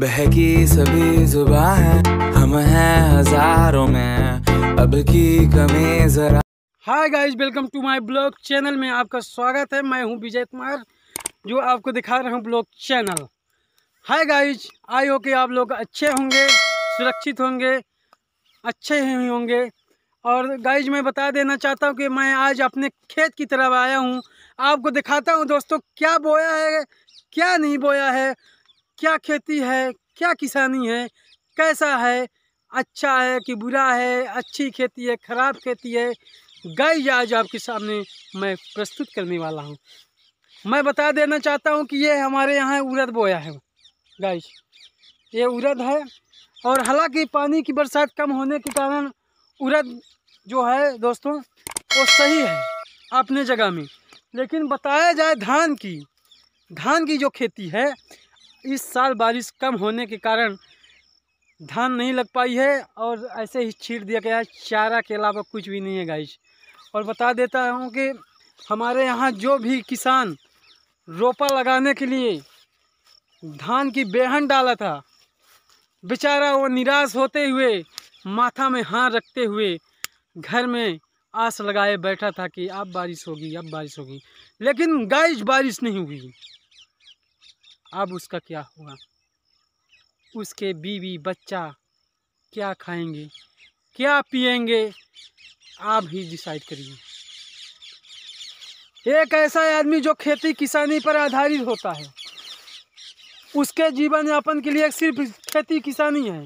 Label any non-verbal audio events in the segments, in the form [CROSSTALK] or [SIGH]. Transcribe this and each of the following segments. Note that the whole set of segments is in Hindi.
बहकी सभी जुबा है हम हैं हजारों में अब की कमी जरा hi guys welcome to my blog channel में आपका स्वागत है मैं हूं विजय कुमार जो आपको दिखा रहा हूं ब्लॉग चैनल हाय गाइस आई हो कि आप लोग अच्छे होंगे सुरक्षित होंगे अच्छे ही होंगे और गाइज मैं बता देना चाहता हूँ कि मैं आज अपने खेत की तरफ आया हूँ आपको दिखाता हूँ दोस्तों क्या बोया है क्या नहीं बोया है क्या खेती है क्या किसानी है कैसा है अच्छा है कि बुरा है अच्छी खेती है ख़राब खेती है गाय आज आपके सामने मैं प्रस्तुत करने वाला हूँ मैं बता देना चाहता हूँ कि ये हमारे यहाँ उड़द बोया है गाय ये उड़द है और हालांकि पानी की बरसात कम होने के कारण उड़द जो है दोस्तों वो सही है अपने जगह में लेकिन बताया जाए धान की धान की जो खेती है इस साल बारिश कम होने के कारण धान नहीं लग पाई है और ऐसे ही छीट दिया गया है चारा के अलावा कुछ भी नहीं है गाइस और बता देता हूँ कि हमारे यहाँ जो भी किसान रोपा लगाने के लिए धान की बेहन डाला था बेचारा वो निराश होते हुए माथा में हाथ रखते हुए घर में आस लगाए बैठा था कि अब बारिश होगी अब बारिश होगी लेकिन गाइज बारिश नहीं हुई अब उसका क्या होगा उसके बीवी बच्चा क्या खाएंगे क्या पिएंगे आप ही डिसाइड करिए एक ऐसा आदमी जो खेती किसानी पर आधारित होता है उसके जीवन यापन के लिए सिर्फ खेती किसानी है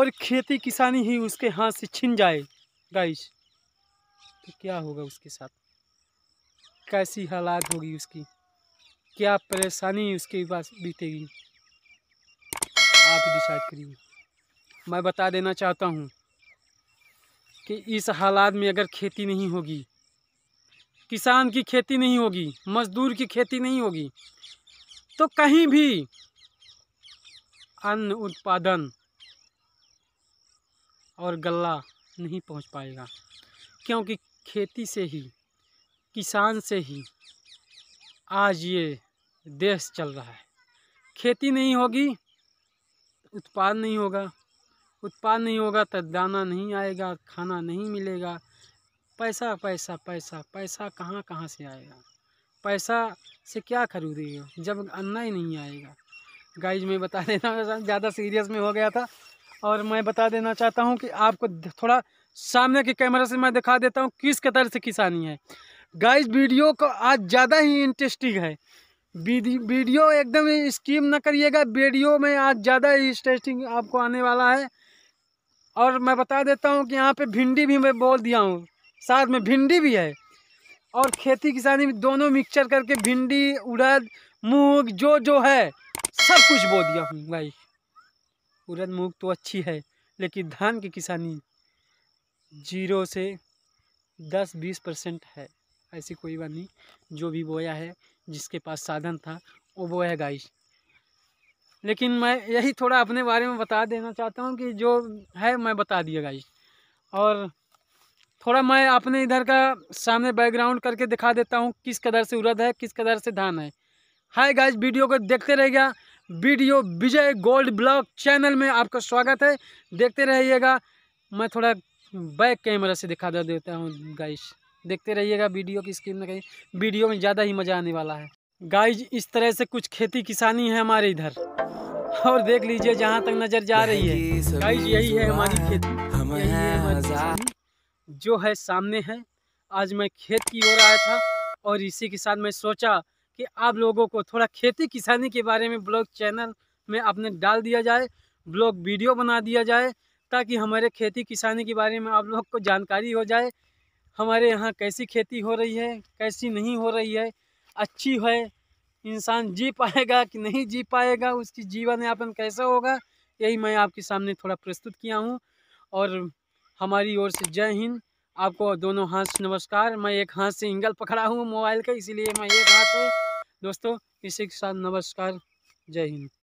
और खेती किसानी ही उसके हाथ से छिन जाए गाइस तो क्या होगा उसके साथ कैसी हालात होगी उसकी क्या परेशानी उसके पास बीतेगी आप डिसाइड करिए मैं बता देना चाहता हूँ कि इस हालात में अगर खेती नहीं होगी किसान की खेती नहीं होगी मजदूर की खेती नहीं होगी तो कहीं भी अन्न उत्पादन और गल्ला नहीं पहुंच पाएगा क्योंकि खेती से ही किसान से ही आज ये देश चल रहा है खेती नहीं होगी उत्पाद नहीं होगा उत्पाद नहीं होगा तो दाना नहीं आएगा खाना नहीं मिलेगा पैसा पैसा पैसा पैसा कहाँ कहाँ से आएगा पैसा से क्या खरीदेगा जब अन्ना ही नहीं आएगा गाइज में बता [LAUGHS] देना ज़्यादा सीरियस में हो गया था और मैं बता देना चाहता हूँ कि आपको थोड़ा सामने के कैमरा से मैं दिखा देता हूँ किस कतर से किसानी है गाइज वीडियो को आज ज़्यादा ही इंटरेस्टिंग है वीडियो एकदम स्कीम ना करिएगा वीडियो में आज ज़्यादा टेस्टिंग आपको आने वाला है और मैं बता देता हूँ कि यहाँ पे भिंडी भी मैं बोल दिया हूँ साथ में भिंडी भी है और खेती किसानी में दोनों मिक्सचर करके भिंडी उड़द मूंग जो जो है सब कुछ बो दिया हूँ भाई उड़द मूंग तो अच्छी है लेकिन धान की किसानी जीरो से दस बीस परसेंट है ऐसी कोई बात नहीं जो भी बोया है जिसके पास साधन था वो बोया गाइस लेकिन मैं यही थोड़ा अपने बारे में बता देना चाहता हूँ कि जो है मैं बता दिया गाइस और थोड़ा मैं अपने इधर का सामने बैकग्राउंड करके दिखा देता हूँ किस कदर से उड़द है किस कदर से धान है हाय गाइस वीडियो को देखते रहिएगा video Vijay gold blog channel में आपका स्वागत है देखते रहिएगा मैं थोड़ा बैक कैमरा से दिखा देता हूँ गाइस देखते रहिएगा वीडियो की स्क्रीन में कहीं वीडियो में ज़्यादा ही मज़ा आने वाला है गाइज इस तरह से कुछ खेती किसानी है हमारे इधर और देख लीजिए जहाँ तक नज़र जा रही है गाइज यही है हमारी खेती है जो है सामने है आज मैं खेत की ओर आया था और इसी के साथ मैं सोचा कि आप लोगों को थोड़ा खेती किसानी के बारे में ब्लॉग चैनल में अपने डाल दिया जाए ब्लॉग वीडियो बना दिया जाए ताकि हमारे खेती किसानी के बारे में आप लोग को जानकारी हो जाए हमारे यहाँ कैसी खेती हो रही है कैसी नहीं हो रही है अच्छी है इंसान जी पाएगा कि नहीं जी पाएगा उसकी जीवन यापन कैसा होगा यही मैं आपके सामने थोड़ा प्रस्तुत किया हूँ और हमारी ओर से जय हिंद आपको दोनों हाथ से नमस्कार मैं एक हाथ से इंगल पकड़ा हूँ मोबाइल का इसीलिए मैं एक हाथ से दोस्तों इसी के साथ नमस्कार जय हिंद